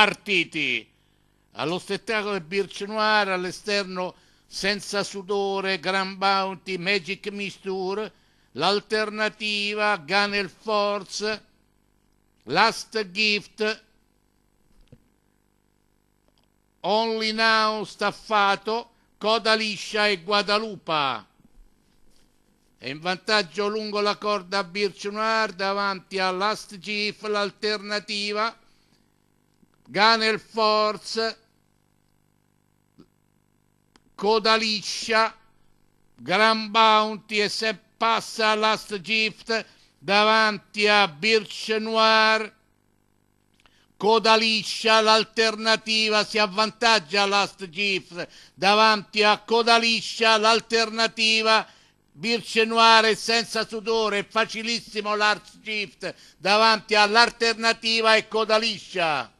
partiti. Allo spettacolo del Birch Noir all'esterno senza sudore, Grand Bounty, Magic Misture, l'alternativa, Ganel Force, Last Gift, Only Now staffato, Coda Liscia e Guadalupe. È in vantaggio lungo la corda Birch Noir davanti a Last Gift, l'alternativa, Ganel Force, Codaliscia, Grand Bounty e se passa Last Gift davanti a Birch Noir. Codaliscia l'alternativa, si avvantaggia Last Gift davanti a Codaliscia l'alternativa. Birce Noire senza sudore, facilissimo l'art gift davanti all'alternativa e Codaliscia.